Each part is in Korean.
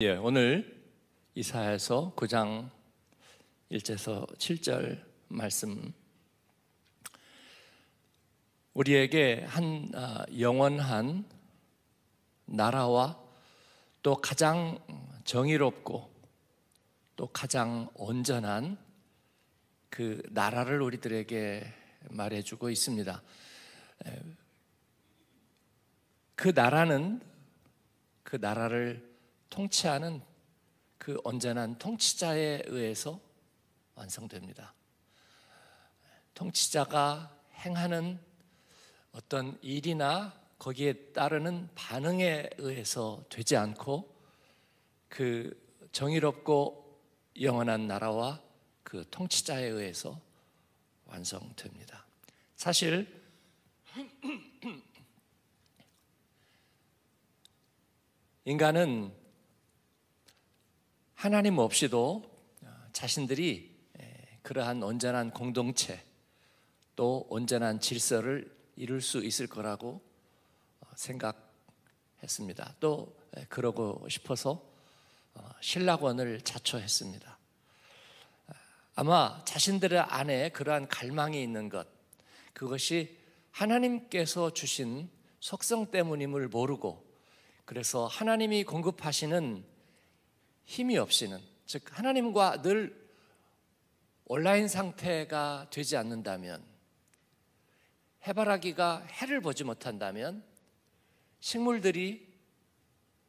예, 오늘 이사야서 9장 1절에서 7절 말씀 우리에게 한 아, 영원한 나라와 또 가장 정의롭고 또 가장 온전한 그 나라를 우리들에게 말해주고 있습니다. 그 나라는 그 나라를 통치하는 그 언제나 통치자에 의해서 완성됩니다. 통치자가 행하는 어떤 일이나 거기에 따르는 반응에 의해서 되지 않고 그 정의롭고 영원한 나라와 그 통치자에 의해서 완성됩니다. 사실 인간은 하나님 없이도 어, 자신들이 그러한 온전한 공동체 또 온전한 질서를 이룰 수 있을 거라고 어, 생각했습니다. 또 그러고 싶어서 어, 신락원을 자초했습니다. 아, 아마 자신들의 안에 그러한 갈망이 있는 것, 그것이 하나님께서 주신 속성 때문임을 모르고, 그래서 하나님이 공급하시는 힘이 없이는 즉 하나님과 늘 온라인 상태가 되지 않는다면 해바라기가 해를 보지 못한다면 식물들이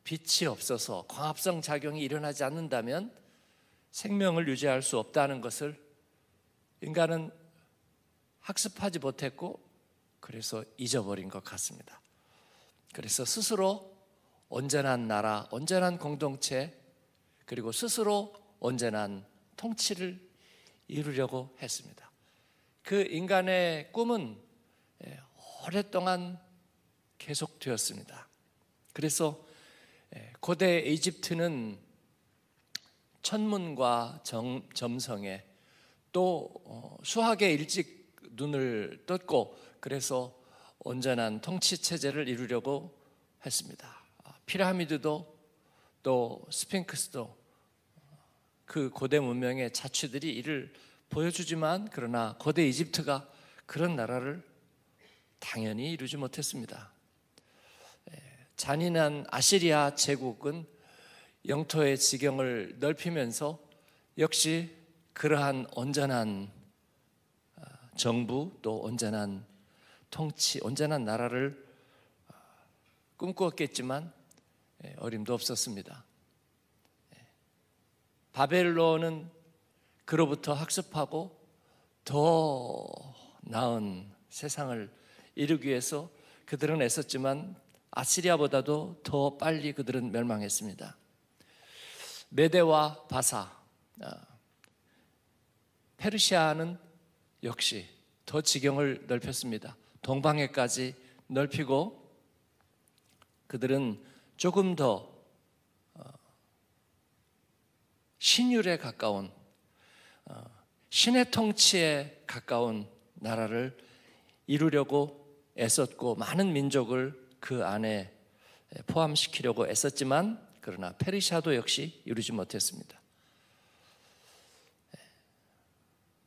빛이 없어서 광합성 작용이 일어나지 않는다면 생명을 유지할 수 없다는 것을 인간은 학습하지 못했고 그래서 잊어버린 것 같습니다. 그래서 스스로 온전한 나라, 온전한 공동체, 그리고 스스로 온전한 통치를 이루려고 했습니다. 그 인간의 꿈은 예, 오랫동안 계속되었습니다. 그래서 예, 고대 이집트는 천문과 정, 점성에 또 어, 수학에 일찍 눈을 떴고 그래서 온전한 통치 체제를 이루려고 했습니다. 아, 피라미드도 또 스핑크스도 그 고대 문명의 자취들이 이를 보여주지만 그러나 고대 이집트가 그런 나라를 당연히 이루지 못했습니다. 예, 잔인한 아시리아 제국은 영토의 지경을 넓히면서 역시 그러한 온전한 아, 정부 또 온전한 통치, 온전한 나라를 아, 꿈꾸었겠지만 예, 어림도 없었습니다. 바벨론은 그로부터 학습하고 더 나은 세상을 이루기 위해서 그들은 애썼지만 아시리아보다도 더 빨리 그들은 멸망했습니다. 메데와 바사, 아, 페르시아는 역시 더 지경을 넓혔습니다. 동방에까지 넓히고 그들은 조금 더 신율에 가까운 어, 신의 통치에 가까운 나라를 이루려고 애썼고 많은 민족을 그 안에 포함시키려고 애썼지만 그러나 페르시아도 역시 이루지 못했습니다.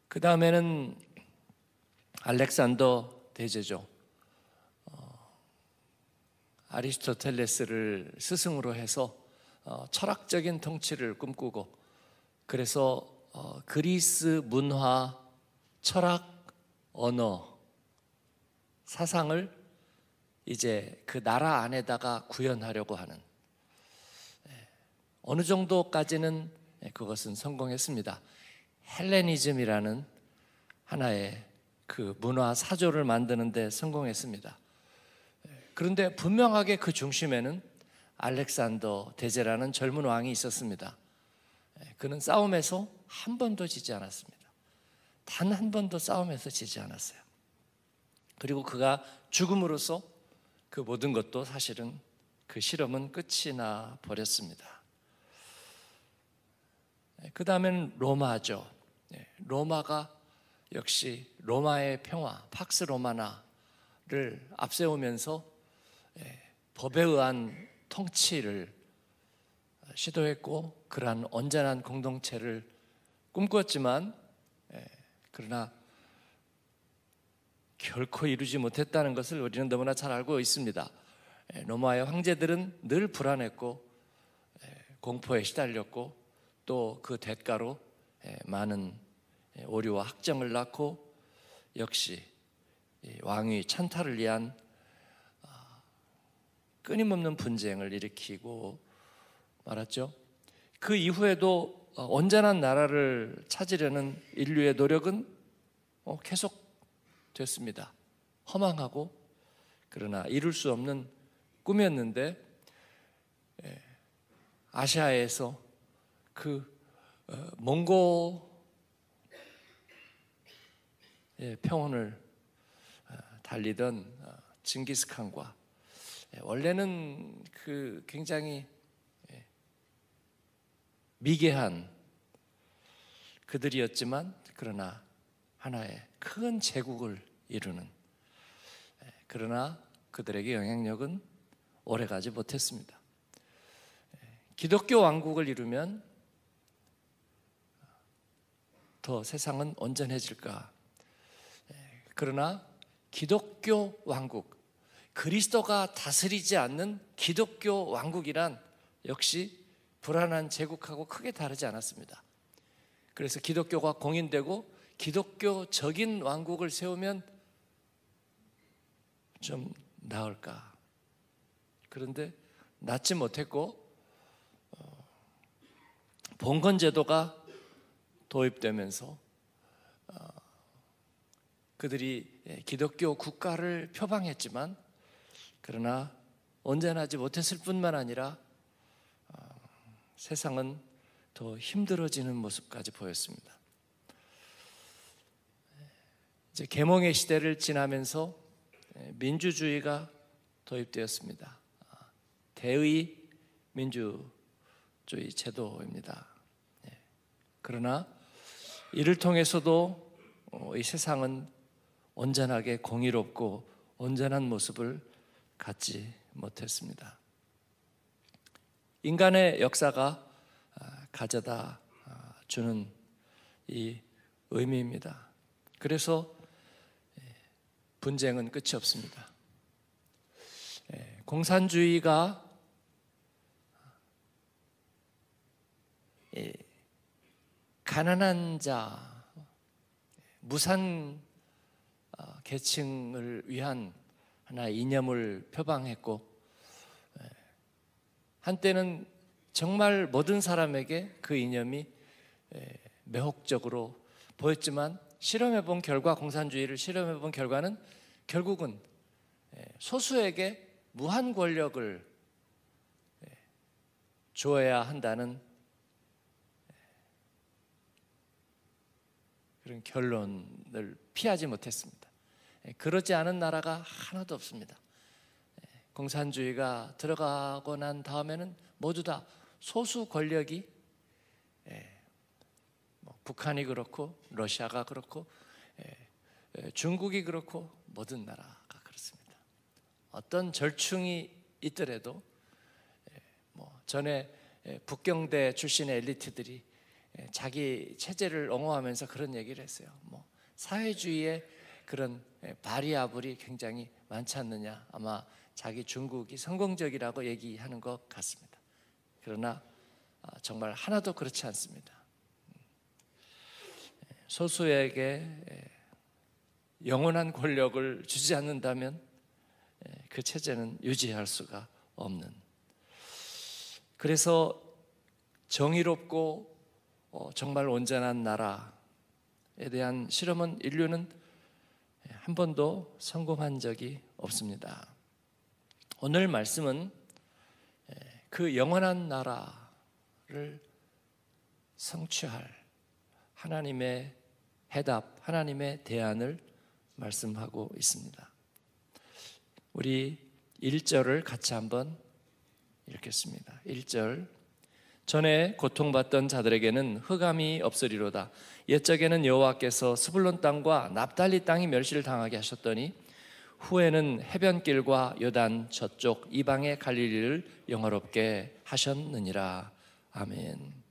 그 다음에는 알렉산더 대제죠. 어, 아리스토텔레스를 스승으로 해서 어, 철학적인 통치를 꿈꾸고 그래서 어, 그리스 문화, 철학, 언어, 사상을 이제 그 나라 안에다가 구현하려고 하는 예, 어느 정도까지는 예, 그것은 성공했습니다. 헬레니즘이라는 하나의 그 문화 사조를 만드는데 성공했습니다. 예, 그런데 분명하게 그 중심에는 알렉산더 대제라는 젊은 왕이 있었습니다. 예, 그는 싸움에서 한 번도 지지 않았습니다. 단 한 번도 싸움에서 지지 않았어요. 그리고 그가 죽음으로써 그 모든 것도 사실은 그 실험은 끝이 나 버렸습니다. 예, 그다음에 로마죠. 예, 로마가 역시 로마의 평화, 팍스 로마나를 앞세우면서 법에 의한 통치를 시도했고 그러한 온전한 공동체를 꿈꿨지만 예, 그러나 결코 이루지 못했다는 것을 우리는 너무나 잘 알고 있습니다. 예, 로마의 황제들은 늘 불안했고 예, 공포에 시달렸고 또 그 대가로 많은 오류와 학정을 낳고 역시 왕위 찬탈을 위한 아, 끊임없는 분쟁을 일으키고 말았죠. 그 이후에도 어, 언제나 나라를 찾으려는 인류의 노력은 어, 계속 됐습니다. 허망하고 그러나 이룰 수 없는 꿈이었는데 예, 아시아에서 그 어, 몽고 예, 평원을 달리던 징기스칸과 예, 원래는 그 굉장히 미개한 그들이었지만 그러나 하나의 큰 제국을 이루는 예, 그러나 그들에게 영향력은 오래가지 못했습니다. 예, 기독교 왕국을 이루면 더 세상은 온전해질까? 예, 그러나 기독교 왕국, 그리스도가 다스리지 않는 기독교 왕국이란 역시 불안한 제국하고 크게 다르지 않았습니다. 그래서 기독교가 공인되고 기독교적인 왕국을 세우면 좀 나을까. 그런데 낫지 못했고 어, 봉건 제도가 도입되면서 어, 그들이 기독교 국가를 표방했지만 그러나 온전하지 못했을 뿐만 아니라 세상은 더 힘들어지는 모습까지 보였습니다. 이제 계몽의 시대를 지나면서 민주주의가 도입되었습니다. 대의 민주주의 제도입니다. 예. 그러나 이를 통해서도 어, 이 세상은 온전하게 공의롭고 온전한 모습을 갖지 못했습니다. 인간의 역사가 아, 가져다 아, 주는 이 의미입니다. 그래서 예, 분쟁은 끝이 없습니다. 예, 공산주의가 아, 가난한 자, 무산 계층을 위한 하나의 이념을 표방했고 한때는 정말 모든 사람에게 그 이념이 매혹적으로 보였지만 실험해 본 결과 공산주의를 실험해 본 결과는 결국은 소수에게 무한 권력을 줘야 한다는 그런 결론을 피하지 못했습니다. 그러지 않은 나라가 하나도 없습니다. 공산주의가 들어가고 난 다음에는 모두 다 소수 권력이 예, 뭐 북한이 그렇고 러시아가 그렇고 예, 예 중국이 그렇고 모든 나라가 그렇습니다. 어떤 절충이 있더라도 예, 뭐 전에 예, 북경대 출신의 엘리트들이 예, 자기 체제를 옹호하면서 그런 얘기를 했어요. 뭐 사회주의의 그런 바리아블이 굉장히 많지 않느냐 아마 자기 중국이 성공적이라고 얘기하는 것 같습니다. 그러나 아, 정말 하나도 그렇지 않습니다. 예, 소수에게 예, 영원한 권력을 주지 않는다면 예, 그 체제는 유지할 수가 없는. 그래서 정의롭고 어, 정말 온전한 나라에 대한 실험은 인류는 한 번도 성공한 적이 없습니다. 오늘 말씀은 예, 그 영원한 나라를 성취할 하나님의 해답, 하나님의 대안을 말씀하고 있습니다. 우리 1절을 같이 한번 읽겠습니다. 1절. 전에 고통받던 자들에게는 흑암이 없으리로다. 옛적에는 여호와께서 스불론 땅과 납달리 땅이 멸시를 당하게 하셨더니 후에는 해변길과 여단 저쪽 이방의 갈릴리를 영화롭게 하셨느니라. 아멘.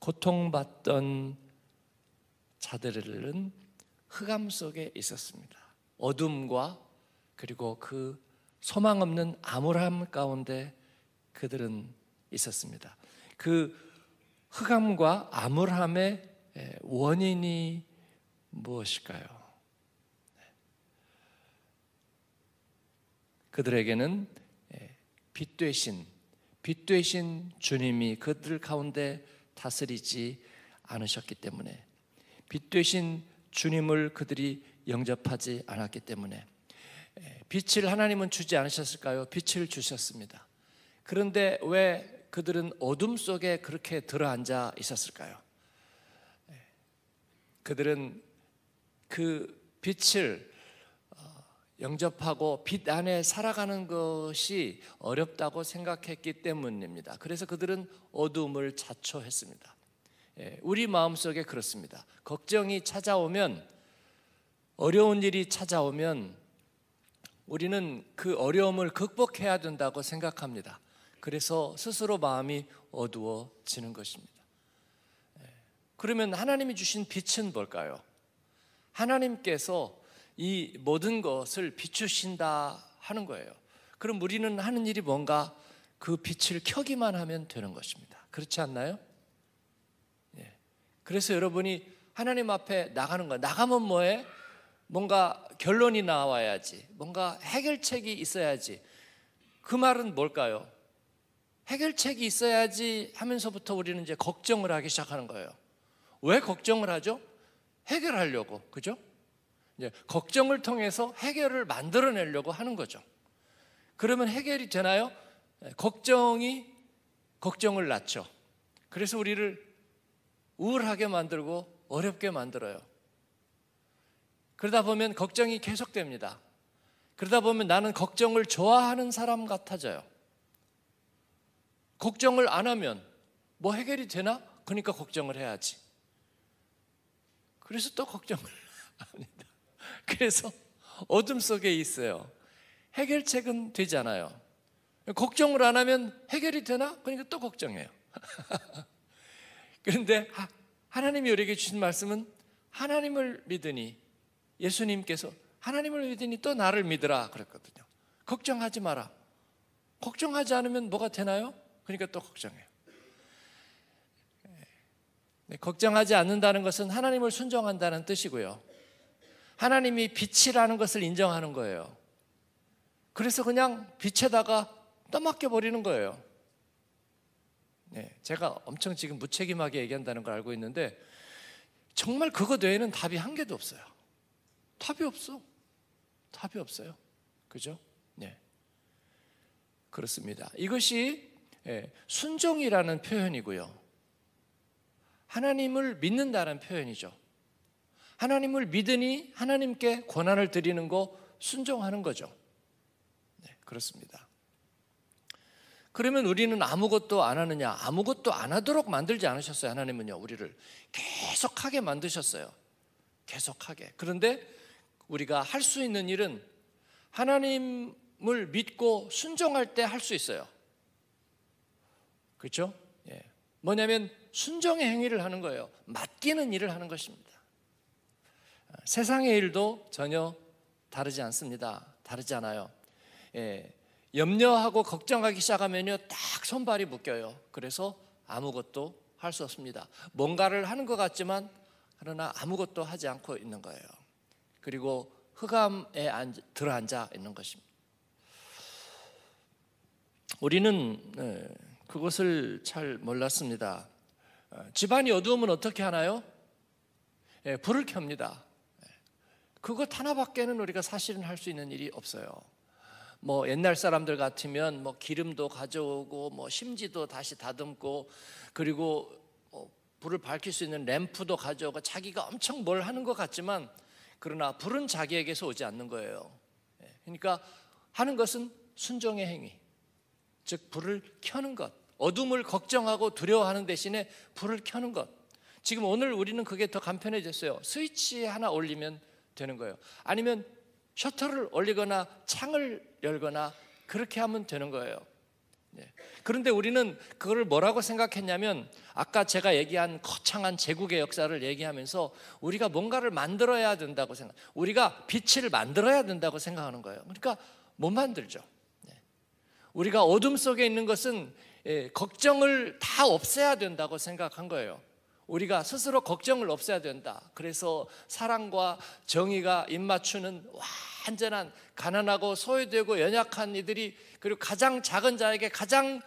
고통받던 자들은 흑암 속에 있었습니다. 어둠과 그리고 그 소망 없는 암울함 가운데 그들은 있었습니다. 그 흑암과 암울함의 원인이 무엇일까요? 그들에게는 예, 빛 되신 빛 되신 주님이 그들 가운데 다스리지 않으셨기 때문에 빛 되신 주님을 그들이 영접하지 않았기 때문에 예, 빛을 하나님은 주지 않으셨을까요? 빛을 주셨습니다. 그런데 왜 그들은 어둠 속에 그렇게 들어앉아 있었을까요? 예, 그들은 그 빛을 영접하고 빛 안에 살아가는 것이 어렵다고 생각했기 때문입니다. 그래서 그들은 어둠을 자초했습니다. 예, 우리 마음속에 그렇습니다. 걱정이 찾아오면 어려운 일이 찾아오면 우리는 그 어려움을 극복해야 된다고 생각합니다. 그래서 스스로 마음이 어두워지는 것입니다. 예, 그러면 하나님이 주신 빛은 뭘까요? 하나님께서 이 모든 것을 비추신다 하는 거예요. 그럼 우리는 하는 일이 뭔가 그 빛을 켜기만 하면 되는 것입니다. 그렇지 않나요? 예. 그래서 여러분이 하나님 앞에 나가는 거 나가면 뭐해? 뭔가 결론이 나와야지. 뭔가 해결책이 있어야지. 그 말은 뭘까요? 해결책이 있어야지 하면서부터 우리는 이제 걱정을 하기 시작하는 거예요. 왜 걱정을 하죠? 해결하려고. 그죠? 걱정을 통해서 해결을 만들어내려고 하는 거죠. 그러면 해결이 되나요? 예, 걱정이 걱정을 낳죠. 그래서 우리를 우울하게 만들고 어렵게 만들어요. 그러다 보면 걱정이 계속됩니다. 그러다 보면 나는 걱정을 좋아하는 사람 같아져요. 걱정을 안 하면 뭐 해결이 되나? 그러니까 걱정을 해야지. 그래서 또 걱정을 합니다. 그래서 어둠 속에 있어요. 해결책은 되잖아요. 걱정을 안 하면 해결이 되나? 그러니까 또 걱정해요. 그런데 하나님이 우리에게 주신 말씀은 하나님을 믿으니 예수님께서 하나님을 믿으니 또 나를 믿으라 그랬거든요. 걱정하지 마라. 걱정하지 않으면 뭐가 되나요? 그러니까 또 걱정해요. 네, 걱정하지 않는다는 것은 하나님을 순종한다는 뜻이고요. 하나님이 빛이라는 것을 인정하는 거예요. 그래서 그냥 빛에다가 떠맡겨 버리는 거예요. 네, 제가 엄청 지금 무책임하게 얘기한다는 걸 알고 있는데 정말 그거 외에는 답이 한 개도 없어요. 답이 없어. 답이 없어요. 그죠? 네. 그렇습니다. 이것이 예, 순종이라는 표현이고요. 하나님을 믿는다는 표현이죠. 하나님을 믿으니 하나님께 권한을 드리는 거 순종하는 거죠. 네, 그렇습니다. 그러면 우리는 아무것도 안 하느냐? 아무것도 안 하도록 만들지 않으셨어요. 하나님은요. 우리를 계속하게 만드셨어요. 계속하게. 그런데 우리가 할 수 있는 일은 하나님을 믿고 순종할 때 할 수 있어요. 그렇죠? 예. 뭐냐면 순종의 행위를 하는 거예요. 맡기는 일을 하는 것입니다. 세상의 일도 전혀 다르지 않습니다. 다르지 않아요. 예, 염려하고 걱정하기 시작하면요, 딱 손발이 묶여요. 그래서 아무것도 할 수 없습니다. 뭔가를 하는 것 같지만 그러나 아무것도 하지 않고 있는 거예요. 그리고 흑암에 앉 들어앉아 있는 것입니다. 우리는 예, 그것을 잘 몰랐습니다. 어, 집안이 어두우면 어떻게 하나요? 예, 불을 켭니다. 그것 하나밖에는 우리가 사실은 할 수 있는 일이 없어요. 뭐 옛날 사람들 같으면 뭐 기름도 가져오고 뭐 심지도 다시 다듬고 그리고 뭐 불을 밝힐 수 있는 램프도 가져오고 자기가 엄청 뭘 하는 것 같지만 그러나 불은 자기에게서 오지 않는 거예요. 예, 그러니까 하는 것은 순종의 행위. 즉 불을 켜는 것. 어둠을 걱정하고 두려워하는 대신에 불을 켜는 것. 지금 오늘 우리는 그게 더 간편해졌어요. 스위치 하나 올리면 되는 거예요. 아니면 셔터를 올리거나 창을 열거나 그렇게 하면 되는 거예요. 네. 그런데 우리는 그걸 뭐라고 생각했냐면 아까 제가 얘기한 거창한 제국의 역사를 얘기하면서 우리가 뭔가를 만들어야 된다고 생각, 우리가 빛을 만들어야 된다고 생각하는 거예요. 그러니까 못 만들죠. 네. 우리가 어둠 속에 있는 것은 예, 걱정을 다 없애야 된다고 생각한 거예요. 우리가 스스로 걱정을 없애야 된다. 그래서 사랑과 정의가 입맞추는 완전한 가난하고 소외되고 연약한 이들이 그리고 가장 작은 자에게 가장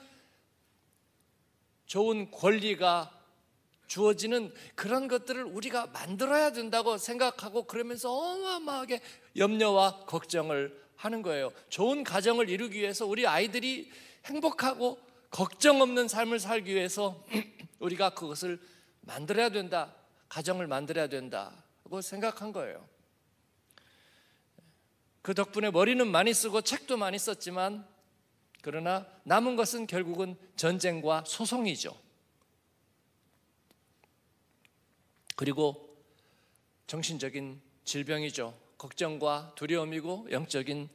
좋은 권리가 주어지는 그런 것들을 우리가 만들어야 된다고 생각하고 그러면서 어마어마하게 염려와 걱정을 하는 거예요. 좋은 가정을 이루기 위해서 우리 아이들이 행복하고 걱정 없는 삶을 살기 위해서 우리가 그것을 만들어야 된다. 가정을 만들어야 된다고 생각한 거예요. 그 덕분에 머리는 많이 쓰고 책도 많이 썼지만 그러나 남은 것은 결국은 전쟁과 소송이죠. 그리고 정신적인 질병이죠. 걱정과 두려움이고 영적인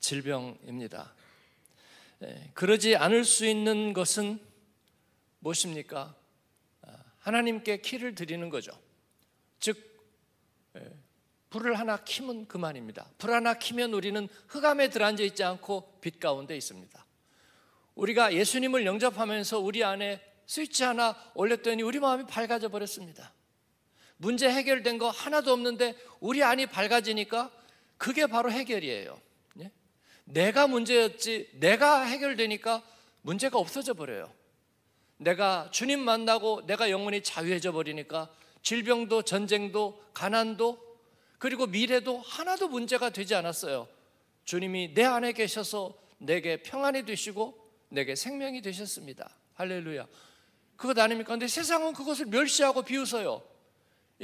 질병입니다. 예, 그러지 않을 수 있는 것은 무엇입니까? 하나님께 키를 드리는 거죠. 즉 예, 불을 하나 키면 그만입니다. 불 하나 키면 우리는 흑암에 들어앉아 있지 않고 빛 가운데 있습니다. 우리가 예수님을 영접하면서 우리 안에 스위치 하나 올렸더니 우리 마음이 밝아져 버렸습니다. 문제 해결된 거 하나도 없는데 우리 안이 밝아지니까 그게 바로 해결이에요. 예? 내가 문제였지 내가 해결되니까 문제가 없어져 버려요. 내가 주님 만나고 내가 영원히 자유해져 버리니까 질병도 전쟁도 가난도 그리고 미래도 하나도 문제가 되지 않았어요. 주님이 내 안에 계셔서 내게 평안이 되시고 내게 생명이 되셨습니다. 할렐루야. 그것 아닙니까? 근데 세상은 그것을 멸시하고 비웃어요.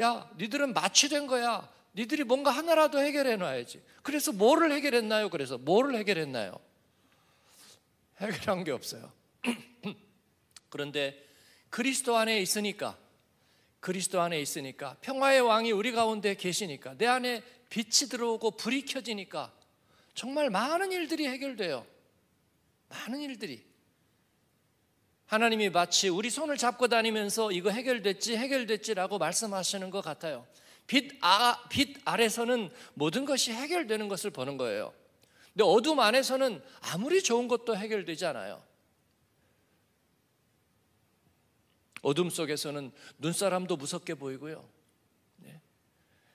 야, 니들은 마취된 거야. 니들이 뭔가 하나라도 해결해 놔야지. 그래서 뭐를 해결했나요? 그래서 뭐를 해결했나요? 해결한 게 없어요. 그런데 그리스도 안에 있으니까 그리스도 안에 있으니까 평화의 왕이 우리 가운데 계시니까 내 안에 빛이 들어오고 불이 켜지니까 정말 많은 일들이 해결돼요. 많은 일들이 하나님이 마치 우리 손을 잡고 다니면서 이거 해결됐지 해결됐지라고 말씀하시는 것 같아요. 빛, 아, 빛 아래서는 모든 것이 해결되는 것을 보는 거예요. 근데 어둠 안에서는 아무리 좋은 것도 해결되지 않아요. 어둠 속에서는 눈사람도 무섭게 보이고요. 네.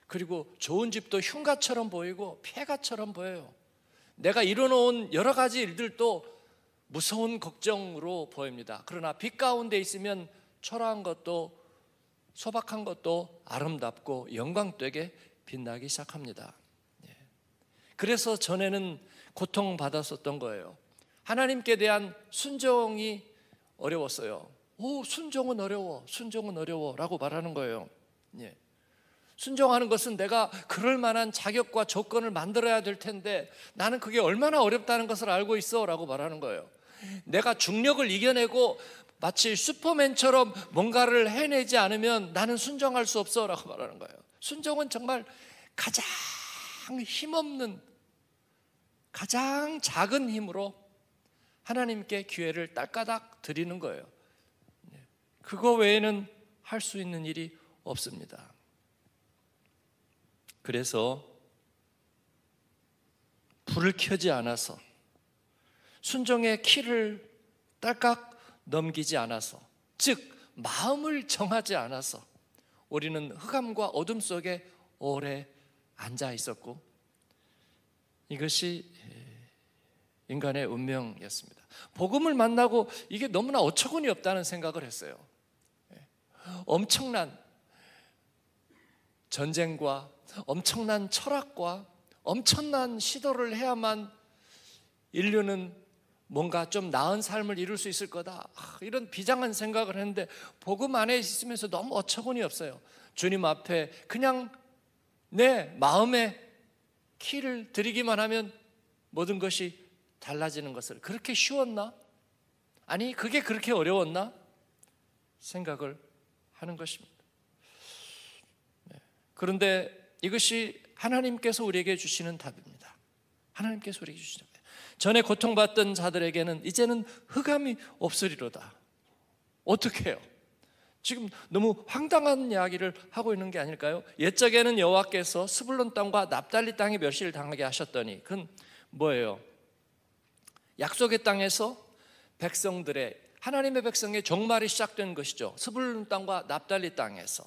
그리고 좋은 집도 흉가처럼 보이고 폐가처럼 보여요. 내가 이뤄놓은 여러 가지 일들도 무서운 걱정으로 보입니다. 그러나 빛 가운데 있으면 초라한 것도 소박한 것도 아름답고 영광되게 빛나기 시작합니다. 네. 그래서 전에는 고통받았었던 거예요. 하나님께 대한 순종이 어려웠어요. 오, 순종은 어려워, 순종은 어려워 라고 말하는 거예요. 예. 순종하는 것은 내가 그럴 만한 자격과 조건을 만들어야 될 텐데 나는 그게 얼마나 어렵다는 것을 알고 있어 라고 말하는 거예요. 내가 중력을 이겨내고 마치 슈퍼맨처럼 뭔가를 해내지 않으면 나는 순종할 수 없어 라고 말하는 거예요. 순종은 정말 가장 힘없는 가장 작은 힘으로 하나님께 기회를 딸까닥 드리는 거예요. 그거 외에는 할 수 있는 일이 없습니다. 그래서 불을 켜지 않아서 순종의 키를 딸깍 넘기지 않아서 즉 마음을 정하지 않아서 우리는 흑암과 어둠 속에 오래 앉아 있었고 이것이 인간의 운명이었습니다. 복음을 만나고 이게 너무나 어처구니 없다는 생각을 했어요. 엄청난 전쟁과 엄청난 철학과 엄청난 시도를 해야만 인류는 뭔가 좀 나은 삶을 이룰 수 있을 거다. 아, 이런 비장한 생각을 했는데 복음 안에 있으면서 너무 어처구니 없어요. 주님 앞에 그냥 내 마음에 키를 드리기만 하면 모든 것이 달라지는 것을 그렇게 쉬웠나? 아니, 그게 그렇게 어려웠나? 생각을 하는 것입니다. 네. 그런데 이것이 하나님께서 우리에게 주시는 답입니다. 하나님께서 우리에게 주시는 답. 전에 고통받던 자들에게는 이제는 흑암이 없으리로다. 어떻게 해요? 지금 너무 황당한 이야기를 하고 있는 게 아닐까요? 옛적에는 여호와께서 스불론 땅과 납달리 땅에 멸시를 당하게 하셨더니 그건 뭐예요? 약속의 땅에서 백성들의 하나님의 백성의 종말이 시작된 것이죠. 스불른 땅과 납달리 땅에서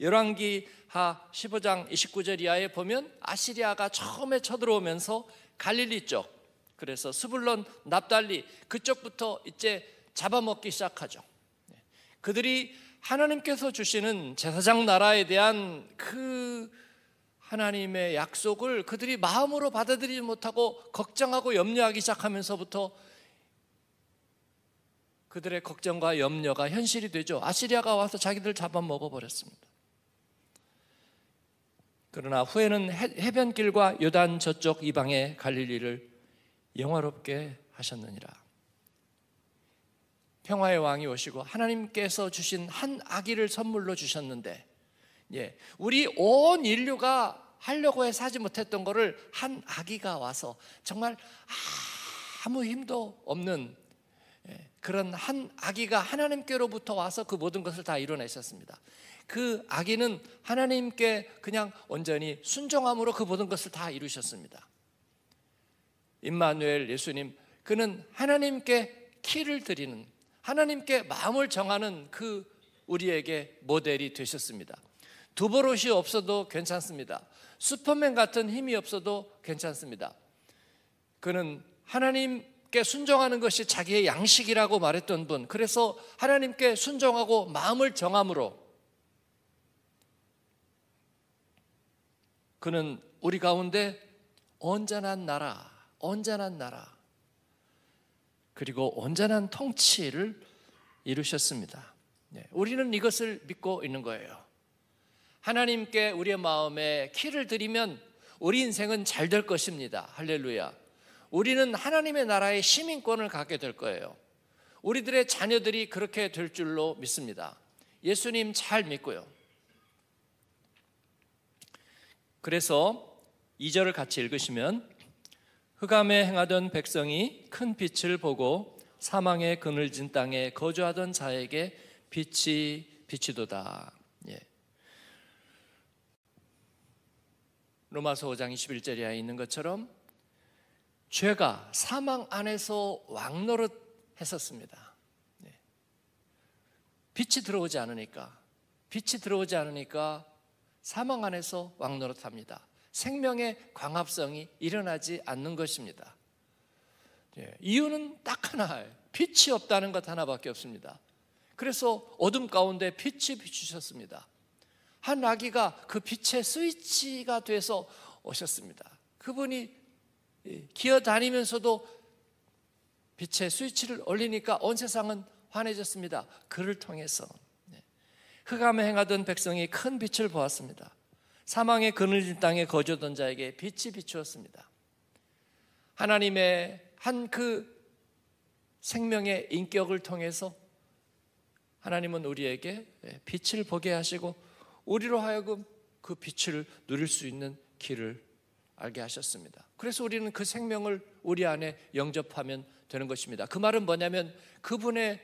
열왕기하 15장 29절 이하에 보면 아시리아가 처음에 쳐들어오면서 갈릴리 쪽 그래서 스불론 납달리 그쪽부터 이제 잡아먹기 시작하죠. 네. 그들이 하나님께서 주시는 제사장 나라에 대한 그 하나님의 약속을 그들이 마음으로 받아들이지 못하고 걱정하고 염려하기 시작하면서부터 그들의 걱정과 염려가 현실이 되죠. 아시리아가 와서 자기들 잡아먹어 버렸습니다. 그러나 후에는 해변길과 요단 저쪽 이방의 갈릴리를 영화롭게 하셨느니라. 평화의 왕이 오시고 하나님께서 주신 한 아기를 선물로 주셨는데, 예, 우리 온 인류가 하려고 해서 하지 못했던 것을 한 아기가 와서 정말 아무 힘도 없는 예, 그런 한 아기가 하나님께로부터 와서 그 모든 것을 다 이뤄내셨습니다. 그 아기는 하나님께 그냥 온전히 순종함으로 그 모든 것을 다 이루셨습니다. 임마누엘 예수님 그는 하나님께 키를 드리는 하나님께 마음을 정하는 그 우리에게 모델이 되셨습니다. 두보롯이 없어도 괜찮습니다. 슈퍼맨 같은 힘이 없어도 괜찮습니다. 그는 하나님 하나님께 순종하는 것이 자기의 양식이라고 말했던 분, 그래서 하나님께 순종하고 마음을 정함으로 그는 우리 가운데 온전한 나라, 온전한 나라, 그리고 온전한 통치를 이루셨습니다. 네, 우리는 이것을 믿고 있는 거예요. 하나님께 우리의 마음에 키를 들이면 우리 인생은 잘 될 것입니다. 할렐루야. 우리는 하나님의 나라의 시민권을 갖게 될 거예요. 우리들의 자녀들이 그렇게 될 줄로 믿습니다. 예수님 잘 믿고요. 그래서 2절을 같이 읽으시면 흑암에 행하던 백성이 큰 빛을 보고 사망의 그늘진 땅에 거주하던 자에게 빛이 빛이도다. 예. 로마서 5장 21절에 있는 것처럼 죄가 사망 안에서 왕노릇 했었습니다. 네. 빛이 들어오지 않으니까, 빛이 들어오지 않으니까 사망 안에서 왕노릇 합니다. 생명의 광합성이 일어나지 않는 것입니다. 네. 이유는 딱 하나예요. 빛이 없다는 것 하나밖에 없습니다. 그래서 어둠 가운데 빛이 비추셨습니다. 한 아기가 그 빛의 스위치가 돼서 오셨습니다. 그분이 예, 기어 다니면서도 빛의 스위치를 올리니까 온 세상은 환해졌습니다. 그를 통해서 예. 흑암에 행하던 백성이 큰 빛을 보았습니다. 사망의 그늘진 땅에 거주던 자에게 빛이 비추었습니다. 하나님의 한 그 생명의 인격을 통해서 하나님은 우리에게 예, 빛을 보게 하시고 우리로 하여금 그 빛을 누릴 수 있는 길을 알게 하셨습니다. 그래서 우리는 그 생명을 우리 안에 영접하면 되는 것입니다. 그 말은 뭐냐면 그분의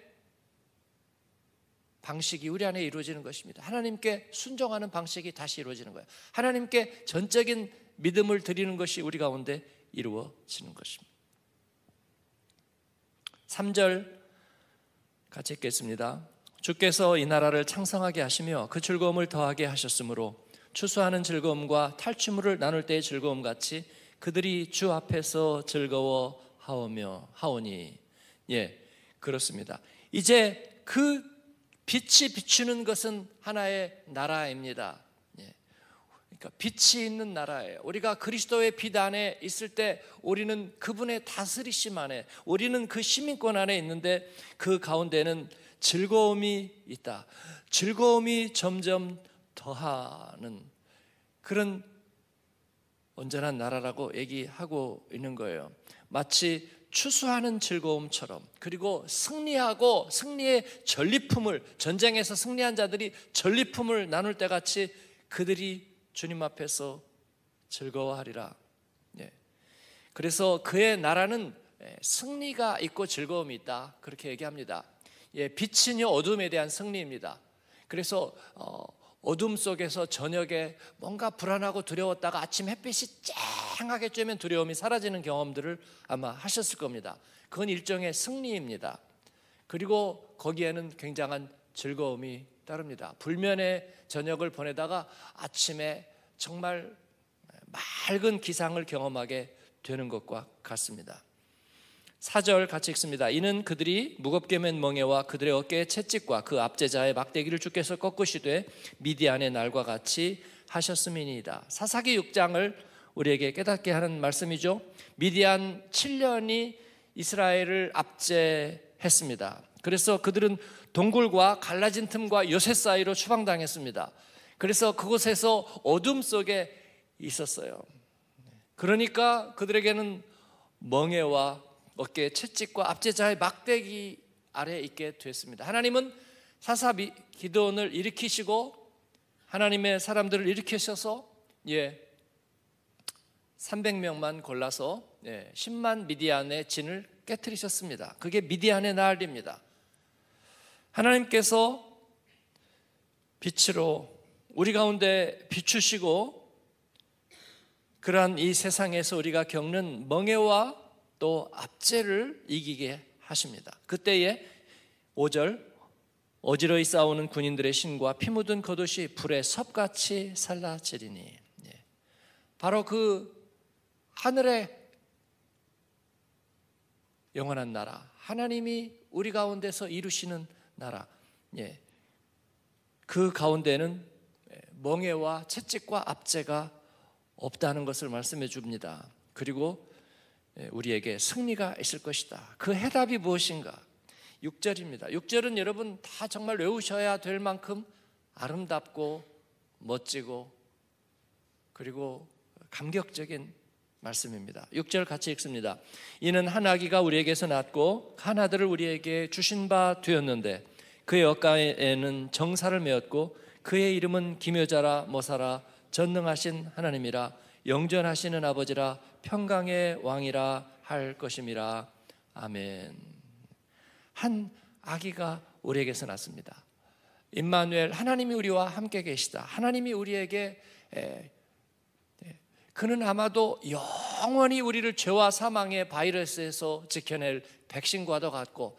방식이 우리 안에 이루어지는 것입니다. 하나님께 순종하는 방식이 다시 이루어지는 거예요. 하나님께 전적인 믿음을 드리는 것이 우리 가운데 이루어지는 것입니다. 3절 같이 읽겠습니다. 주께서 이 나라를 창성하게 하시며 그 즐거움을 더하게 하셨으므로 추수하는 즐거움과 탈취물을 나눌 때의 즐거움 같이 그들이 주 앞에서 즐거워 하오며 하오니 예 그렇습니다. 이제 그 빛이 비추는 것은 하나의 나라입니다. 예. 그러니까 빛이 있는 나라예요. 우리가 그리스도의 빛 안에 있을 때 우리는 그분의 다스리심 안에 우리는 그 시민권 안에 있는데 그 가운데는 즐거움이 있다. 즐거움이 점점 더하는 그런 온전한 나라라고 얘기하고 있는 거예요. 마치 추수하는 즐거움처럼 그리고 승리하고 승리의 전리품을 전쟁에서 승리한 자들이 전리품을 나눌 때 같이 그들이 주님 앞에서 즐거워하리라. 예. 그래서 그의 나라는 예, 승리가 있고 즐거움이 있다 그렇게 얘기합니다. 예, 빛이요 어둠에 대한 승리입니다. 그래서 어, 어둠 속에서 저녁에 뭔가 불안하고 두려웠다가 아침 햇빛이 쨍하게 쬐면 두려움이 사라지는 경험들을 아마 하셨을 겁니다. 그건 일종의 승리입니다. 그리고 거기에는 굉장한 즐거움이 따릅니다. 불면의 저녁을 보내다가 아침에 정말 맑은 기상을 경험하게 되는 것과 같습니다. 사절 같이 읽습니다. 이는 그들이 무겁게 맨 멍에와 그들의 어깨에 채찍과 그 앞제자의 막대기를 주께서 꺾으시되 미디안의 날과 같이 하셨음이니이다. 사사기 6장을 우리에게 깨닫게 하는 말씀이죠. 미디안 7년이 이스라엘을 압제했습니다. 그래서 그들은 동굴과 갈라진 틈과 요새 사이로 추방당했습니다. 그래서 그곳에서 어둠 속에 있었어요. 그러니까 그들에게는 멍해와 어깨에 채찍과 압제자의 막대기 아래 에 있게 됐습니다. 하나님은 사사 기도원을 일으키시고 하나님의 사람들을 일으키셔서 예 300명만 골라서 예, 10만 미디안의 진을 깨뜨리셨습니다. 그게 미디안의 나입니다 하나님께서 빛으로 우리 가운데 비추시고 그러한 이 세상에서 우리가 겪는 멍해와 또 압제를 이기게 하십니다. 그때에 5절 어지러이 싸우는 군인들의 신과 피 묻은 겉옷이 불에 섭같이 살라지리니 예. 바로 그 하늘의 영원한 나라 하나님이 우리 가운데서 이루시는 나라 예. 그 가운데는 예, 멍해와 채찍과 압제가 없다는 것을 말씀해 줍니다. 그리고 예, 우리에게 승리가 있을 것이다. 그 해답이 무엇인가? 6절입니다. 6절은 여러분 다 정말 외우셔야 될 만큼 아름답고 멋지고 그리고 감격적인 말씀입니다. 6절 같이 읽습니다. 이는 한 아기가 우리에게서 낳고 한 아들을 우리에게 주신 바 되었는데 그의 어깨에는 정사를 메었고 그의 이름은 기묘자라 모사라 전능하신 하나님이라 영전하시는 아버지라 평강의 왕이라 할 것임이라. 아멘. 한 아기가 우리에게서 났습니다. 임마누엘 하나님이 우리와 함께 계시다. 하나님이 우리에게 에, 에, 그는 아마도 영원히 우리를 죄와 사망의 바이러스에서 지켜낼 백신과도 같고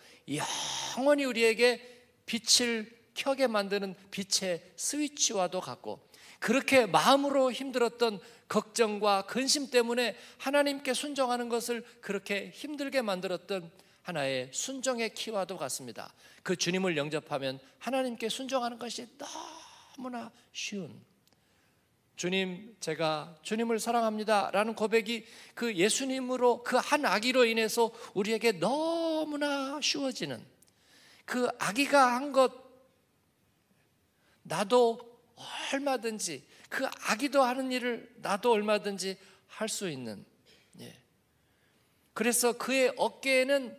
영원히 우리에게 빛을 켜게 만드는 빛의 스위치와도 같고 그렇게 마음으로 힘들었던 걱정과 근심 때문에 하나님께 순종하는 것을 그렇게 힘들게 만들었던 하나의 순종의 키와도 같습니다. 그 주님을 영접하면 하나님께 순종하는 것이 너무나 쉬운 주님, 제가 주님을 사랑합니다. 라는 고백이 그 예수님으로 그 한 아기로 인해서 우리에게 너무나 쉬워지는 그 아기가 한 것, 나도 얼마든지 그 아기도 하는 일을 나도 얼마든지 할 수 있는 예. 그래서 그의 어깨에는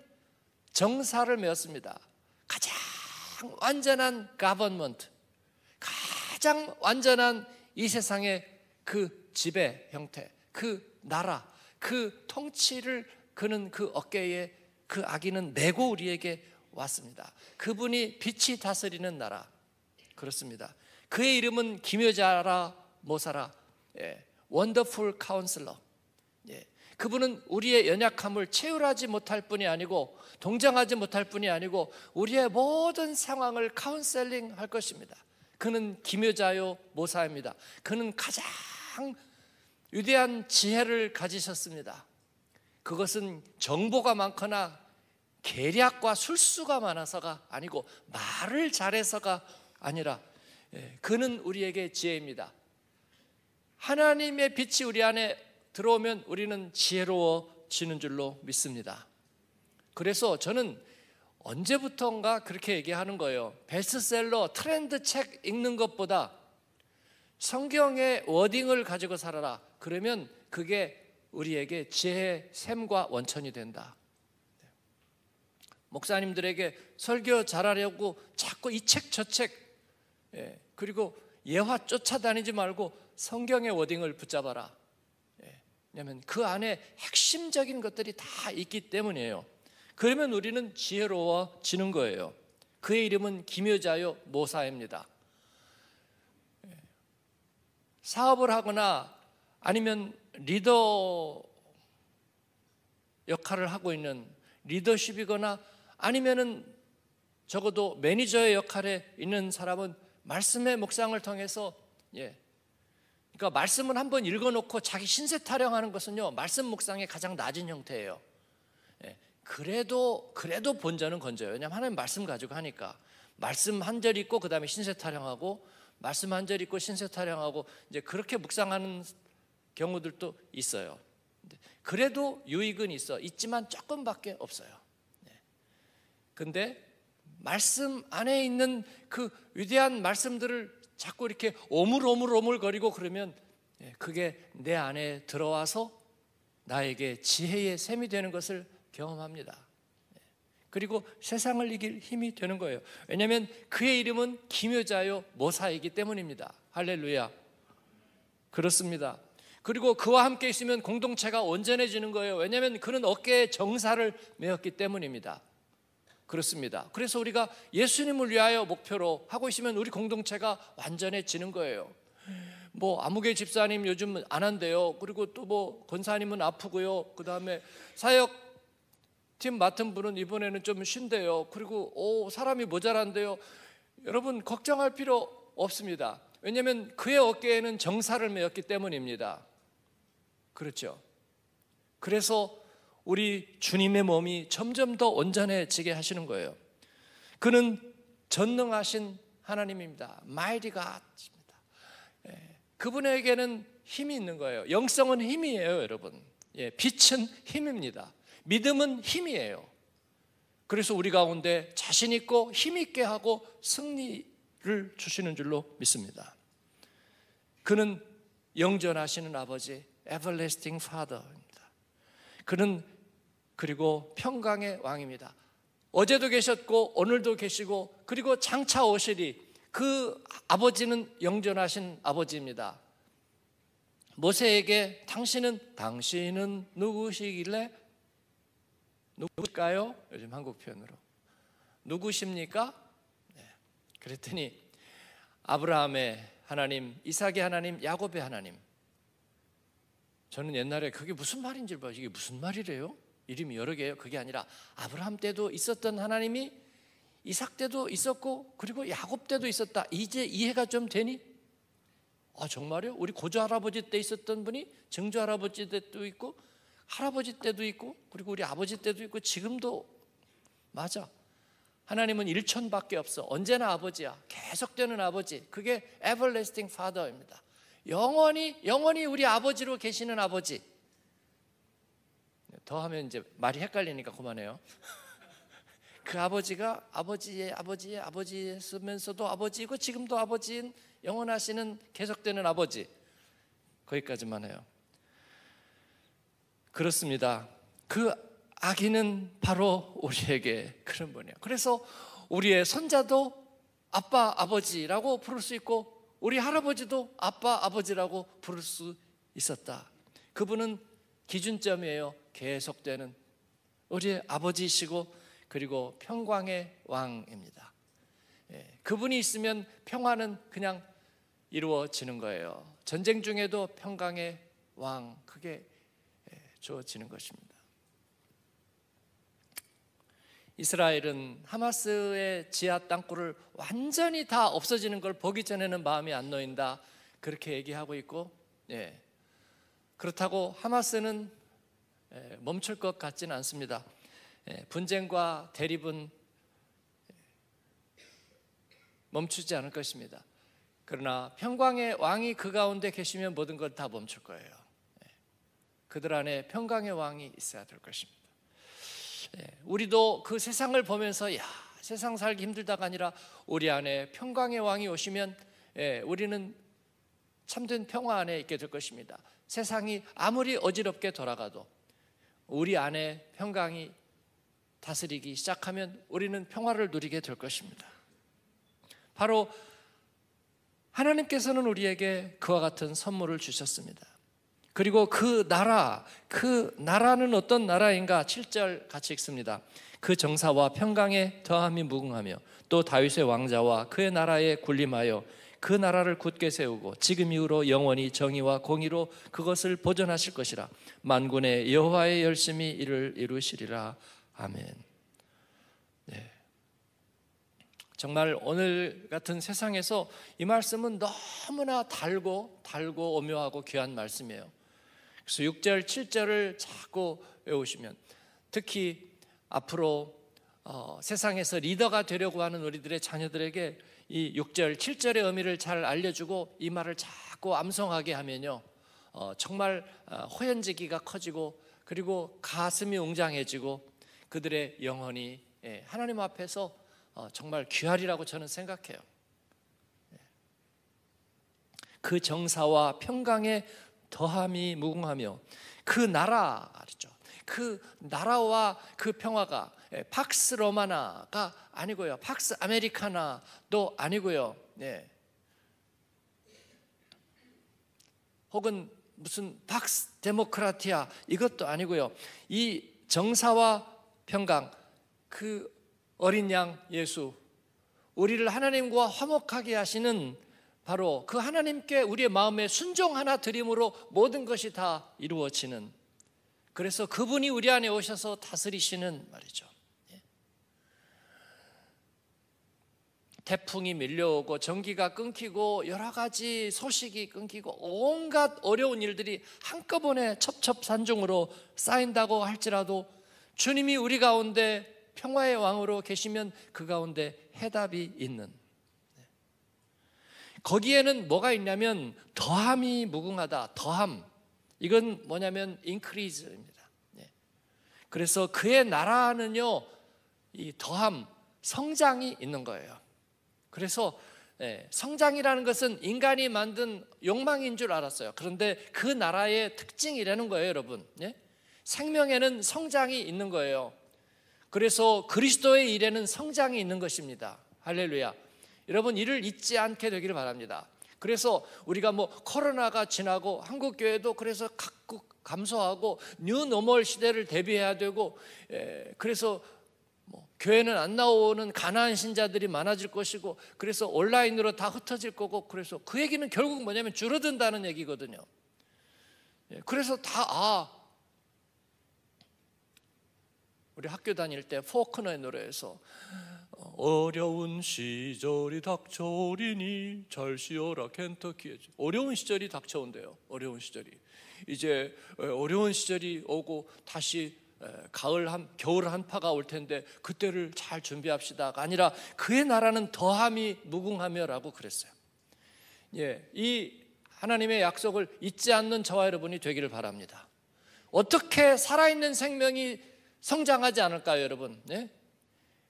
정사를 메었습니다. 가장 완전한 가버먼트, 가장 완전한 이 세상의 그 지배 형태, 그 나라, 그 통치를 그는 그 어깨에 그 아기는 메고 우리에게 왔습니다. 그분이 빛이 다스리는 나라. 그렇습니다. 그의 이름은 기묘자라 모사라 원더풀 예, 카운슬러 예, 그분은 우리의 연약함을 채울하지 못할 뿐이 아니고 동정하지 못할 뿐이 아니고 우리의 모든 상황을 카운셀링 할 것입니다. 그는 기묘자요 모사입니다. 그는 가장 위대한 지혜를 가지셨습니다. 그것은 정보가 많거나 계략과 술수가 많아서가 아니고 말을 잘해서가 아니라 예, 그는 우리에게 지혜입니다. 하나님의 빛이 우리 안에 들어오면 우리는 지혜로워지는 줄로 믿습니다. 그래서 저는 언제부턴가 그렇게 얘기하는 거예요. 베스트셀러 트렌드 책 읽는 것보다 성경의 워딩을 가지고 살아라. 그러면 그게 우리에게 지혜의 샘과 원천이 된다. 목사님들에게 설교 잘하려고 자꾸 이 책 저책 예, 그리고 예화 쫓아다니지 말고 성경의 워딩을 붙잡아라. 예, 왜냐하면 그 안에 핵심적인 것들이 다 있기 때문이에요. 그러면 우리는 지혜로워지는 거예요. 그의 이름은 김효자요 모사입니다. 예. 사업을 하거나 아니면 리더 역할을 하고 있는 리더십이거나 아니면은 적어도 매니저의 역할에 있는 사람은 말씀의 묵상을 통해서 예. 그러니까 말씀을 한번 읽어놓고 자기 신세 타령하는 것은요 말씀 묵상의 가장 낮은 형태예요. 예. 그래도 그래도 본전은 건져요. 왜냐하면 하나님 말씀 가지고 하니까 말씀 한절 읽고 그 다음에 신세 타령하고 말씀 한절 읽고 신세 타령하고 이제 그렇게 묵상하는 경우들도 있어요. 그래도 유익은 있어 있지만 조금밖에 없어요. 예. 근데 말씀 안에 있는 그 위대한 말씀들을 자꾸 이렇게 오물오물오물거리고 그러면 예, 그게 내 안에 들어와서 나에게 지혜의 샘이 되는 것을 경험합니다. 예, 그리고 세상을 이길 힘이 되는 거예요. 왜냐하면 그의 이름은 기묘자요 모사이기 때문입니다. 할렐루야. 그렇습니다. 그리고 그와 함께 있으면 공동체가 온전해지는 거예요. 왜냐하면 그는 어깨에 정사를 메었기 때문입니다. 그렇습니다. 그래서 우리가 예수님을 위하여 목표로 하고 있으면 우리 공동체가 완전해지는 거예요. 뭐 아무개 집사님 요즘 안 한대요. 그리고 또 뭐 권사님은 아프고요. 그 다음에 사역 팀 맡은 분은 이번에는 좀 쉰대요. 그리고 오 사람이 모자란데요. 여러분 걱정할 필요 없습니다. 왜냐하면 그의 어깨에는 정사를 메었기 때문입니다. 그렇죠. 그래서 우리 주님의 몸이 점점 더 온전해지게 하시는 거예요. 그는 전능하신 하나님입니다. 마이디 갓입니다. 예, 그분에게는 힘이 있는 거예요. 영성은 힘이에요, 여러분. 예, 빛은 힘입니다. 믿음은 힘이에요. 그래서 우리 가운데 자신 있고 힘 있게 하고 승리를 주시는 줄로 믿습니다. 그는 영전하시는 아버지, everlasting father입니다. 그는 그리고 평강의 왕입니다. 어제도 계셨고 오늘도 계시고 그리고 장차 오시리 그 아버지는 영존하신 아버지입니다. 모세에게 당신은 당신은 누구시길래 누구일까요? 요즘 한국 표현으로 누구십니까? 네. 그랬더니 아브라함의 하나님, 이삭의 하나님, 야곱의 하나님. 저는 옛날에 그게 무슨 말인지 봐. 이게 무슨 말이래요? 이름이 여러 개예요. 그게 아니라 아브라함 때도 있었던 하나님이 이삭 때도 있었고 그리고 야곱 때도 있었다. 이제 이해가 좀 되니? 아 정말요? 우리 고조 할아버지 때 있었던 분이 증조 할아버지 때도 있고 할아버지 때도 있고 그리고 우리 아버지 때도 있고 지금도 맞아. 하나님은 일천밖에 없어. 언제나 아버지야. 계속되는 아버지. 그게 everlasting father입니다. 영원히 영원히 우리 아버지로 계시는 아버지. 더 하면 이제 말이 헷갈리니까 그만해요. 그 아버지가 아버지의 아버지의 아버지 쓰면서도 아버지고 이 지금도 아버지인 영원하시는 계속되는 아버지. 거기까지만 해요. 그렇습니다. 그 아기는 바로 우리에게 그런 분이에요. 그래서 우리의 손자도 아빠, 아버지라고 부를 수 있고 우리 할아버지도 아빠, 아버지라고 부를 수 있었다. 그분은 기준점이에요. 계속되는 우리의 아버지시고 그리고 평강의 왕입니다. 예, 그분이 있으면 평화는 그냥 이루어지는 거예요. 전쟁 중에도 평강의 왕 그게 예, 주어지는 것입니다. 이스라엘은 하마스의 지하 땅굴을 완전히 다 없어지는 걸 보기 전에는 마음이 안 놓인다 그렇게 얘기하고 있고, 예, 그렇다고 하마스는 멈출 것 같지는 않습니다. 분쟁과 대립은 멈추지 않을 것입니다. 그러나 평강의 왕이 그 가운데 계시면 모든 걸 다 멈출 거예요. 그들 안에 평강의 왕이 있어야 될 것입니다. 우리도 그 세상을 보면서 야 세상 살기 힘들다가 아니라 우리 안에 평강의 왕이 오시면 우리는 참된 평화 안에 있게 될 것입니다. 세상이 아무리 어지럽게 돌아가도 우리 안에 평강이 다스리기 시작하면 우리는 평화를 누리게 될 것입니다. 바로 하나님께서는 우리에게 그와 같은 선물을 주셨습니다. 그리고 그 나라, 그 나라는 어떤 나라인가 7절 같이 읽습니다. 그 정사와 평강의 더함이 무궁하며 또 다윗의 왕자와 그의 나라에 군림하여 그 나라를 굳게 세우고 지금 이후로 영원히 정의와 공의로 그것을 보존하실 것이라 만군의 여호와의 열심히 이를 이루시리라 아멘. 네. 정말 오늘 같은 세상에서 이 말씀은 너무나 달고 달고 오묘하고 귀한 말씀이에요. 그래서 6절, 7절을 자꾸 외우시면 특히 앞으로 어, 세상에서 리더가 되려고 하는 우리들의 자녀들에게 이 6절, 7절의 의미를 잘 알려주고 이 말을 자꾸 암송하게 하면요. 어, 정말 어, 호연지기가 커지고 그리고 가슴이 웅장해지고 그들의 영혼이 예, 하나님 앞에서 어, 정말 귀하리라고 저는 생각해요. 예. 그 정사와 평강의 더함이 무궁하며 그 나라 그 나라와 그 평화가 예, 팍스 로마나가 아니고요. 팍스 아메리카나도 아니고요. 예. 혹은 무슨 팍스 데모크라티아 이것도 아니고요. 이 정사와 평강 그 어린 양 예수 우리를 하나님과 화목하게 하시는 바로 그 하나님께 우리의 마음에 순종 하나 드림으로 모든 것이 다 이루어지는 그래서 그분이 우리 안에 오셔서 다스리시는 말이죠. 예. 태풍이 밀려오고 전기가 끊기고 여러 가지 소식이 끊기고 온갖 어려운 일들이 한꺼번에 첩첩산중으로 쌓인다고 할지라도 주님이 우리 가운데 평화의 왕으로 계시면 그 가운데 해답이 있는 예. 거기에는 뭐가 있냐면 더함이 무궁하다 더함 이건 뭐냐면 increase입니다. 예. 그래서 그의 나라는요, 이 더함, 성장이 있는 거예요. 그래서 예, 성장이라는 것은 인간이 만든 욕망인 줄 알았어요. 그런데 그 나라의 특징이라는 거예요, 여러분. 예? 생명에는 성장이 있는 거예요. 그래서 그리스도의 일에는 성장이 있는 것입니다. 할렐루야. 여러분, 이를 잊지 않게 되기를 바랍니다. 그래서 우리가 뭐 코로나가 지나고 한국 교회도 그래서 각국 감소하고 뉴노멀 시대를 대비해야 되고 에, 그래서 뭐 교회는 안 나오는 가난한 신자들이 많아질 것이고 그래서 온라인으로 다 흩어질 거고 그래서 그 얘기는 결국 뭐냐면 줄어든다는 얘기거든요. 예, 그래서 다 아. 우리 학교 다닐 때 포크너의 노래에서 어려운 시절이 닥쳐오리니 잘 쉬어라 켄터키에 어려운 시절이 닥쳐온대요 어려운 시절이 이제 어려운 시절이 오고 다시 가을 한 겨울 한파가 올 텐데 그때를 잘 준비합시다가 아니라 그의 나라는 더함이 무궁하며라고 그랬어요. 예, 이 하나님의 약속을 잊지 않는 저와 여러분이 되기를 바랍니다. 어떻게 살아있는 생명이 성장하지 않을까요, 여러분? 예?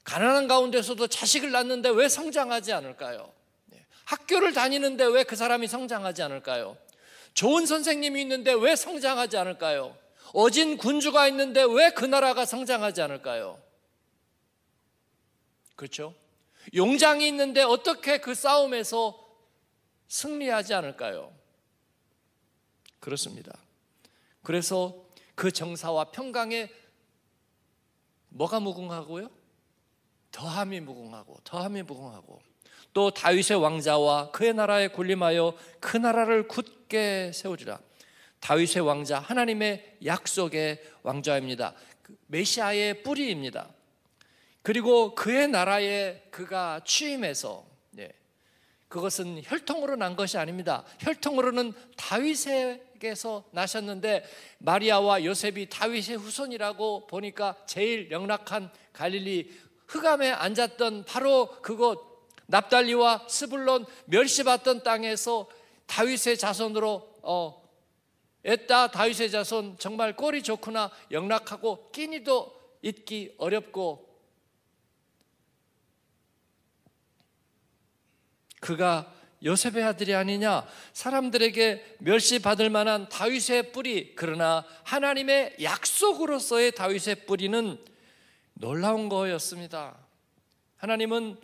가난한 가운데서도 자식을 낳는데 왜 성장하지 않을까요? 예. 학교를 다니는데 왜 그 사람이 성장하지 않을까요? 좋은 선생님이 있는데 왜 성장하지 않을까요? 어진 군주가 있는데 왜 그 나라가 성장하지 않을까요? 그렇죠? 용장이 있는데 어떻게 그 싸움에서 승리하지 않을까요? 그렇습니다. 그래서 그 정사와 평강에 뭐가 무궁하고요? 더함이 무궁하고 더함이 무궁하고 또 다윗의 왕자와 그의 나라에 군림하여 그 나라를 굳게 세우리라. 다윗의 왕자 하나님의 약속의 왕자입니다. 그 메시아의 뿌리입니다. 그리고 그의 나라에 그가 취임해서 예, 그것은 혈통으로 난 것이 아닙니다. 혈통으로는 다윗에게서 나셨는데 마리아와 요셉이 다윗의 후손이라고 보니까 제일 영락한 갈릴리 흑암에 앉았던 바로 그곳 납달리와 스불론 멸시받던 땅에서 다윗의 자손으로 어애따 다윗의 자손 정말 꼴이 좋구나 영락하고 끼니도 잊기 어렵고 그가 요셉의 아들이 아니냐 사람들에게 멸시받을 만한 다윗의 뿌리 그러나 하나님의 약속으로서의 다윗의 뿌리는 놀라운 거였습니다. 하나님은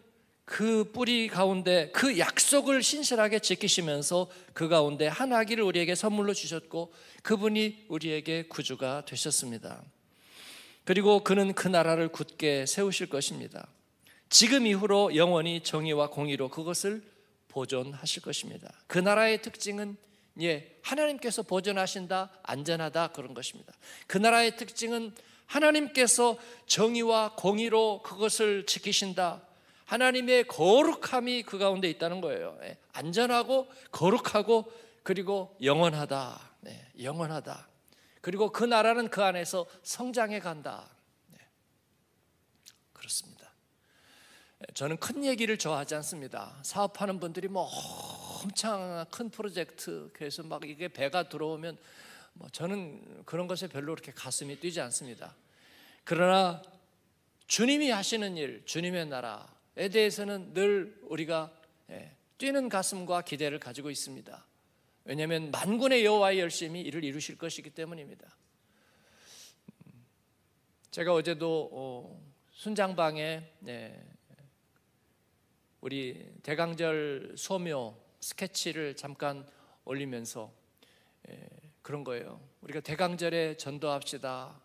그 뿌리 가운데 그 약속을 신실하게 지키시면서 그 가운데 한 아기를 우리에게 선물로 주셨고 그분이 우리에게 구주가 되셨습니다. 그리고 그는 그 나라를 굳게 세우실 것입니다. 지금 이후로 영원히 정의와 공의로 그것을 보존하실 것입니다. 그 나라의 특징은 예, 하나님께서 보존하신다, 안전하다 그런 것입니다. 그 나라의 특징은 하나님께서 정의와 공의로 그것을 지키신다. 하나님의 거룩함이 그 가운데 있다는 거예요. 예, 안전하고 거룩하고 그리고 영원하다. 네, 영원하다. 그리고 그 나라는 그 안에서 성장해 간다. 네, 그렇습니다. 예, 저는 큰 얘기를 좋아하지 않습니다. 사업하는 분들이 뭐 엄청 큰 프로젝트 그래서 막 이게 배가 들어오면 뭐 저는 그런 것에 별로 그렇게 가슴이 뛰지 않습니다. 그러나 주님이 하시는 일, 주님의 나라에 대해서는 늘 우리가 예, 뛰는 가슴과 기대를 가지고 있습니다. 왜냐하면 만군의 여호와의 열심이 이를 이루실 것이기 때문입니다. 제가 어제도 어, 순장방에 예, 우리 대강절 소묘 스케치를 잠깐 올리면서 예, 그런 거예요. 우리가 대강절에 전도합시다.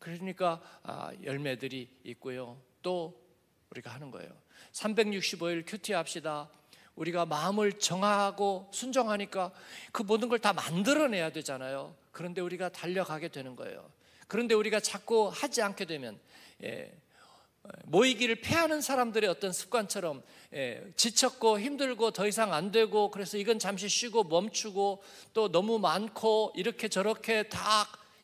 그러니까 아, 열매들이 있고요. 또 우리가 하는 거예요. 365일 큐티합시다. 우리가 마음을 정하고 순정하니까 그 모든 걸 다 만들어내야 되잖아요. 그런데 우리가 달려가게 되는 거예요. 그런데 우리가 자꾸 하지 않게 되면 예, 모이기를 패하는 사람들의 어떤 습관처럼 예, 지쳤고 힘들고 더 이상 안 되고 그래서 이건 잠시 쉬고 멈추고 또 너무 많고 이렇게 저렇게 다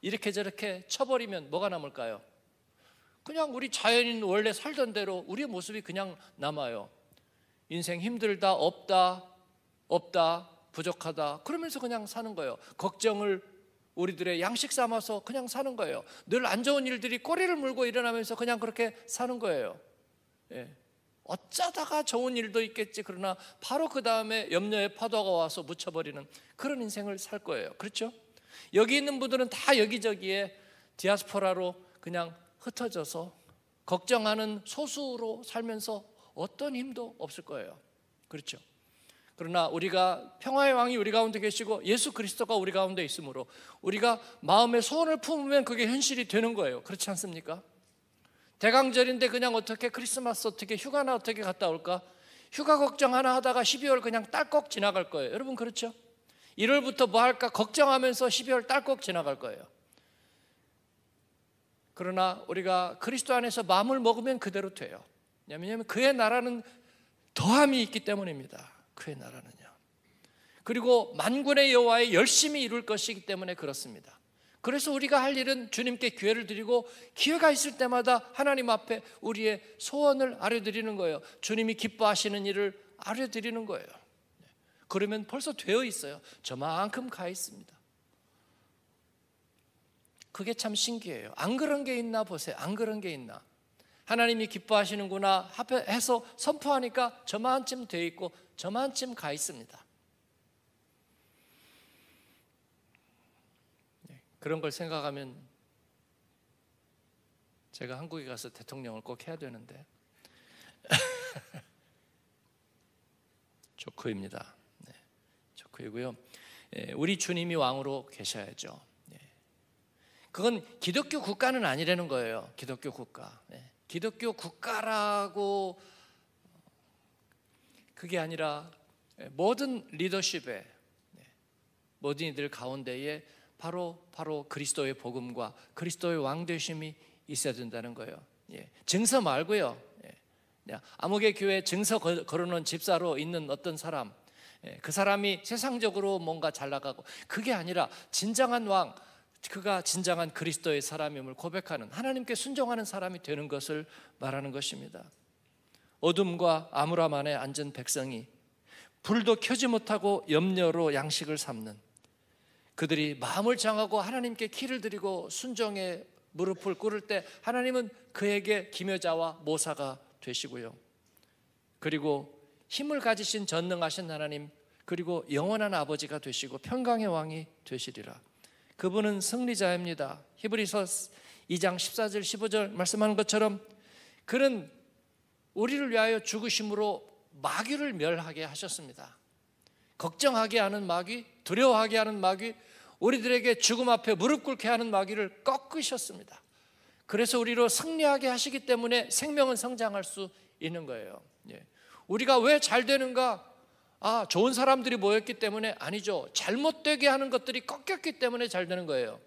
이렇게 저렇게 쳐버리면 뭐가 남을까요? 그냥 우리 자연인 원래 살던 대로 우리의 모습이 그냥 남아요. 인생 힘들다, 없다, 없다, 부족하다. 그러면서 그냥 사는 거예요. 걱정을 우리들의 양식 삼아서 그냥 사는 거예요. 늘 안 좋은 일들이 꼬리를 물고 일어나면서 그냥 그렇게 사는 거예요. 예. 어쩌다가 좋은 일도 있겠지. 그러나 바로 그 다음에 염려의 파도가 와서 묻혀버리는 그런 인생을 살 거예요. 그렇죠? 여기 있는 분들은 다 여기저기에 디아스포라로 그냥 흩어져서 걱정하는 소수로 살면서 어떤 힘도 없을 거예요. 그렇죠? 그러나 우리가 평화의 왕이 우리 가운데 계시고 예수 그리스도가 우리 가운데 있으므로 우리가 마음의 소원을 품으면 그게 현실이 되는 거예요. 그렇지 않습니까? 대강절인데 그냥 어떻게 크리스마스 어떻게 휴가나 어떻게 갔다 올까? 휴가 걱정 하나 하다가 12월 그냥 딸꺽 지나갈 거예요. 여러분 그렇죠? 1월부터 뭐 할까 걱정하면서 12월 딸꺽 지나갈 거예요. 그러나 우리가 그리스도 안에서 마음을 먹으면 그대로 돼요. 왜냐하면 그의 나라는 더함이 있기 때문입니다. 그의 나라는요. 그리고 만군의 여호와의 열심히 이룰 것이기 때문에 그렇습니다. 그래서 우리가 할 일은 주님께 기회를 드리고 기회가 있을 때마다 하나님 앞에 우리의 소원을 아뢰드리는 거예요. 주님이 기뻐하시는 일을 아뢰드리는 거예요. 그러면 벌써 되어 있어요. 저만큼 가 있습니다. 그게 참 신기해요. 안 그런 게 있나 보세요. 안 그런 게 있나. 하나님이 기뻐하시는구나 해서 선포하니까 저만쯤 돼 있고 저만쯤 가 있습니다. 네, 그런 걸 생각하면 제가 한국에 가서 대통령을 꼭 해야 되는데 조크입니다. 네, 조크이고요. 예, 우리 주님이 왕으로 계셔야죠. 예. 그건 기독교 국가는 아니라는 거예요. 기독교 국가. 예. 기독교 국가라고 그게 아니라 모든 리더십에 네, 모든 이들 가운데에 바로 바로 그리스도의 복음과 그리스도의 왕 되심이 있어야 된다는 거예요. 예. 증서 말고요. 예. 암흑의 교회 증서 걸어놓은 집사로 있는 어떤 사람, 예. 그 사람이 세상적으로 뭔가 잘 나가고 그게 아니라 진정한 왕, 그가 진정한 그리스도의 사람임을 고백하는 하나님께 순종하는 사람이 되는 것을 말하는 것입니다. 어둠과 암울함 안에 앉은 백성이 불도 켜지 못하고 염려로 양식을 삼는 그들이 마음을 정하고 하나님께 키를 들이고 순종에 무릎을 꿇을 때 하나님은 그에게 기묘자와 모사가 되시고요. 그리고 힘을 가지신 전능하신 하나님 그리고 영원한 아버지가 되시고 평강의 왕이 되시리라. 그분은 승리자입니다. 히브리서 2장 14절 15절 말씀하는 것처럼 그는 우리를 위하여 죽으심으로 마귀를 멸하게 하셨습니다. 걱정하게 하는 마귀, 두려워하게 하는 마귀, 우리들에게 죽음 앞에 무릎 꿇게 하는 마귀를 꺾으셨습니다. 그래서 우리로 승리하게 하시기 때문에 생명은 성장할 수 있는 거예요. 예. 우리가 왜 잘 되는가? 아, 좋은 사람들이 모였기 때문에 아니죠. 잘못되게 하는 것들이 꺾였기 때문에 잘 되는 거예요.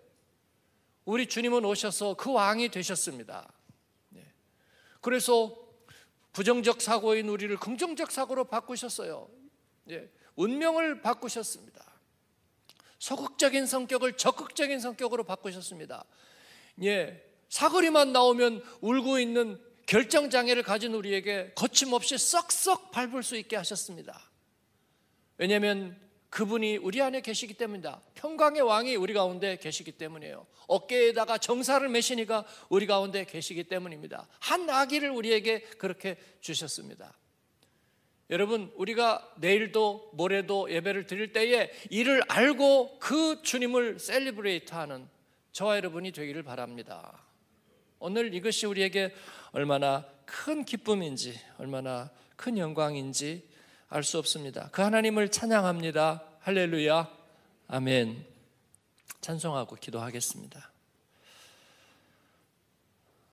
우리 주님은 오셔서 그 왕이 되셨습니다. 네. 그래서 부정적 사고인 우리를 긍정적 사고로 바꾸셨어요. 네. 운명을 바꾸셨습니다. 소극적인 성격을 적극적인 성격으로 바꾸셨습니다. 예, 사거리만 나오면 울고 있는 결정장애를 가진 우리에게 거침없이 썩썩 밟을 수 있게 하셨습니다. 왜냐하면 그분이 우리 안에 계시기 때문이다. 평강의 왕이 우리 가운데 계시기 때문이에요. 어깨에다가 정사를 메시니가 우리 가운데 계시기 때문입니다. 한 아기를 우리에게 그렇게 주셨습니다. 여러분, 우리가 내일도 모레도 예배를 드릴 때에 이를 알고 그 주님을 셀리브레이트 하는 저와 여러분이 되기를 바랍니다. 오늘 이것이 우리에게 얼마나 큰 기쁨인지, 얼마나 큰 영광인지 알수 없습니다. 그 하나님을 찬양합니다. 할렐루야. 아멘. 찬송하고 기도하겠습니다.